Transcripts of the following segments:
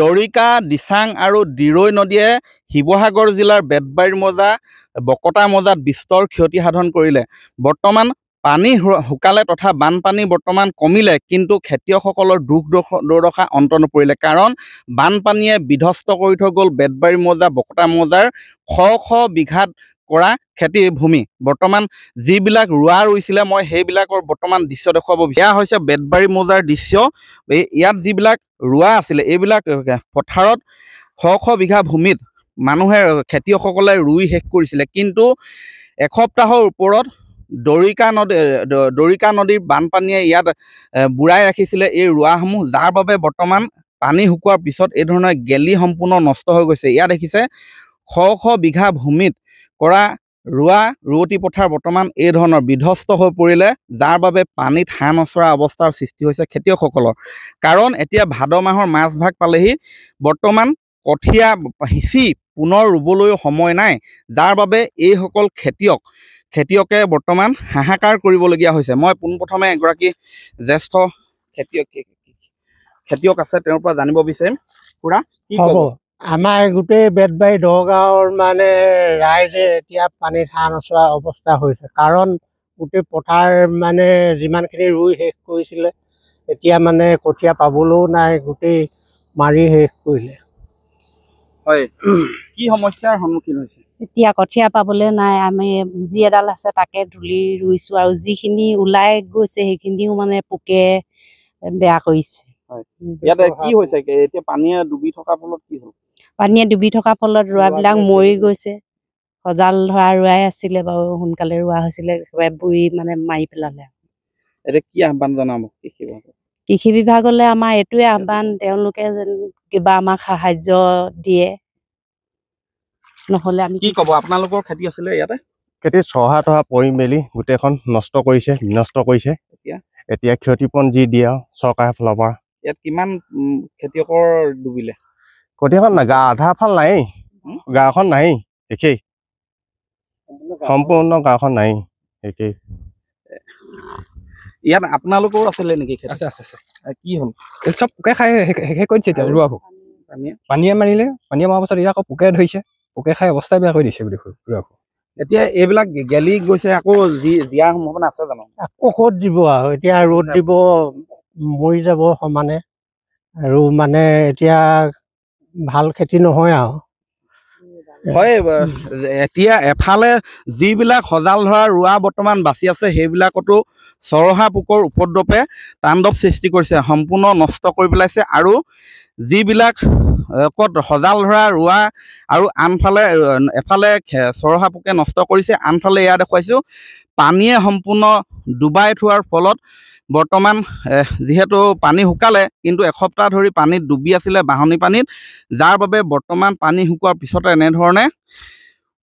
দৰিকা দিচাং আৰু দিৰৈ নদীয়ে শিৱসাগৰ জিলাৰ বেতবাৰী মজা বকতা মজাত বিস্তৰ ক্ষতি সাধন কৰিলে বৰ্তমান পানী শুকালে তথা বানপানী বৰ্তমান কমিলে কিন্তু খেতিয়কসকলৰ দুখ দুৰ্দশা অন্ত নপৰিলে কাৰণ বানপানীয়ে বিধ্বস্ত কৰি থৈ গ'ল বেতবাৰী মজা বকতা মজাৰ শ শ বিঘাত কৰা খেতি ভূমি বৰ্তমান যিবিলাক ৰোৱা ৰুইছিলে মই সেইবিলাকৰ বৰ্তমান দৃশ্য দেখুৱাব বিচাৰ হৈছে বেতবাৰী মজাৰ দৃশ্য এই ইয়াত যিবিলাক ৰোৱা আছিলে এইবিলাক পথাৰত শ শ বিঘা ভূমিত মানুহে খেতিয়কসকলে ৰুই শেষ কৰিছিলে কিন্তু এসপ্তাহৰ ওপৰত দৰিকা নদী দৰিকা নদীৰ বানপানীয়ে ইয়াত বুঢ়াই ৰাখিছিলে এই ৰোৱাসমূহ যাৰ বাবে বৰ্তমান পানী শুকোৱাৰ পিছত এই ধৰণৰ গেলি সম্পূৰ্ণ নষ্ট হৈ গৈছে ইয়াত দেখিছে শ শ বিঘা ভূমিত কৰা ৰোৱা ৰুৱতী পথাৰ বৰ্তমান এই ধৰণৰ বিধ্বস্ত হৈ পৰিলে যাৰ বাবে পানীত হাঁহ নচৰা অৱস্থাৰ সৃষ্টি হৈছে খেতিয়কসকলৰ কাৰণ এতিয়া ভাদ মাহৰ মাজভাগ পালেহি বৰ্তমান কঠীয়া সিঁচি পুনৰ ৰুবলৈও সময় নাই যাৰ বাবে এইসকল খেতিয়ক খেতিয়কে বৰ্তমান হাহাকাৰ কৰিবলগীয়া হৈছে মই পোনপ্ৰথমে এগৰাকী জ্যেষ্ঠ খেতিয়ক খেতিয়ক আছে তেওঁৰ পৰা জানিব বিচাৰিম পুৰা কি হ'ব আমাৰ গোটেই বেতবাৰী দগাঁৱৰ মানে ৰাইজে এতিয়া পানী ধান নচোৱা অৱস্থা হৈছে কাৰণ গোটেই পথাৰ মানে যিমানখিনি ৰুই শেষ কৰিছিলে এতিয়া মানে কঠীয়া পাবলৈও নাই গোটেই মাৰি শেষ কৰিলে এতিয়া কঠীয়া পাবলৈ নাই আমি যি এডাল আছে তাকে ধূলি ৰুইছোঁ আৰু যিখিনি ওলাই গৈছে সেইখিনিও মানে পোকে বেয়া কৰিছে পানীয়ে ডুবি থকাৰ ফলত ৰোৱাবিলাক মৰি গৈছে সজাল ধৰা ৰোৱাই আছিলে বাৰু সোনকালে ৰোৱা হৈছিলে বুঢ়ি মানে মাৰি পেলালে কি আহ্বান জনাব কৃষি বিভাগলৈ আমাৰ এইটোৱে আহ্বান তেওঁলোকে যেন কিবা আমাক সাহায্য দিয়ে নহলে আমি কি কব আপোনালোকৰ খেতি আছিলে ইয়াতে খেতি চহা তহা পৰি মেলি গোটেইখন নষ্ট কৰিছে বিনষ্ট কৰিছে এতিয়া এতিয়া ক্ষতিপূৰণ যি দিয়ে চৰকাৰ ফালৰ পৰা ইয়াত কিমান খেতিয়কৰ ডুবিলে খেতিয়কৰ গা আধা ফাল নাই গাঁওখন নাই দেখেই সম্পূৰ্ণ গাঁওখন নাই একেই ইয়াত আপোনালোকৰ আছিলে নেকি আছে আছে আছে কি হ'ল চব পোকে খাই শেষ কৰি দিছে এতিয়া ৰোৱাবোৰ পানীয়ে পানীয়ে মাৰিলে পানীয়ে মৰাৰ পাছত ইয়াক আকৌ পোকে ধৰিছে পোকে খাই অৱস্থাই বেয়া কৰি দিছে বুলি ৰোৱাবোৰ এতিয়া এইবিলাক গেলি গৈছে আকৌ জীয়া সম্ভাৱনা আছে জানো আকৌ ক'ত দিব আৰু এতিয়া ৰ'দ দিব মৰি যাব সমানে আৰু মানে এতিয়া ভাল খেতি নহয় আৰু হয় এতিয়া এফালে যিবিলাক সজাল ধৰা ৰোৱা বৰ্তমান বাচি আছে সেইবিলাকতো চৰহা পোকৰ উপদ্ৰৱে তাণ্ডৱ সৃষ্টি কৰিছে সম্পূৰ্ণ নষ্ট কৰি পেলাইছে আৰু যিবিলাক ক'ত সজাল ধৰা ৰোৱা আৰু আনফালে এফালে চৰহা পোকে নষ্ট কৰিছে আনফালে এয়া দেখুৱাইছোঁ পানীয়ে সম্পূৰ্ণ ডুবাই থোৱাৰ ফলত বৰ্তমান যিহেতু পানী শুকালে কিন্তু এসপ্তাহ ধৰি পানীত ডুবি আছিলে বাঁহনি পানীত যাৰ বাবে বৰ্তমান পানী শুকোৱাৰ পিছতে এনেধৰণে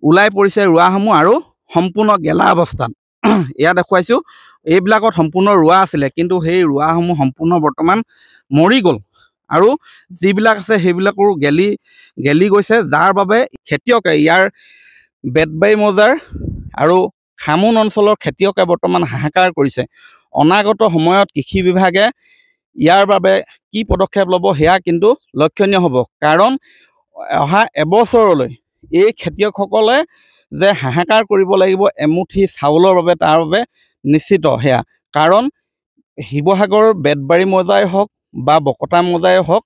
ওলাই পৰিছে ৰোৱাসমূহ আৰু সম্পূৰ্ণ গেলা অৱস্থাত এয়া দেখুৱাইছোঁ এইবিলাকত সম্পূৰ্ণ ৰোৱা আছিলে কিন্তু সেই ৰোৱাসমূহ সম্পূৰ্ণ বৰ্তমান মৰি গ'ল আৰু যিবিলাক আছে সেইবিলাকৰো গেলি গেলি গৈছে যাৰ বাবে খেতিয়কে ইয়াৰ বেটবাই মজাৰ আৰু খামুন অঞ্চলৰ খেতিয়কে বৰ্তমান হাহাকাৰ কৰিছে অনাগত সময়ত কৃষি বিভাগে ইয়াৰ বাবে কি পদক্ষেপ ল'ব সেয়া কিন্তু লক্ষণীয় হ'ব কাৰণ অহা এবছৰলৈ এই খেতিয়কসকলে যে হাহাকাৰ কৰিব লাগিব এমুঠি চাউলৰ বাবে তাৰ বাবে নিশ্চিত সেয়া কাৰণ শিৱসাগৰ বেটবাৰী মজাই হওক বা বকতা মজাই হওক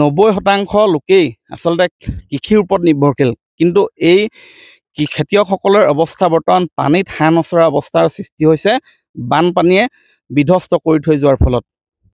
নব্বৈ শতাংশ লোকেই আচলতে কৃষিৰ ওপৰত নিৰ্ভৰশীল কিন্তু এই খেতিয়কসকলৰ অৱস্থা বৰ্তমান পানীত হাঁহ নচৰা অৱস্থাৰ সৃষ্টি হৈছে বানপানীয়ে বিধ্বস্ত কৰি থৈ যোৱাৰ ফলত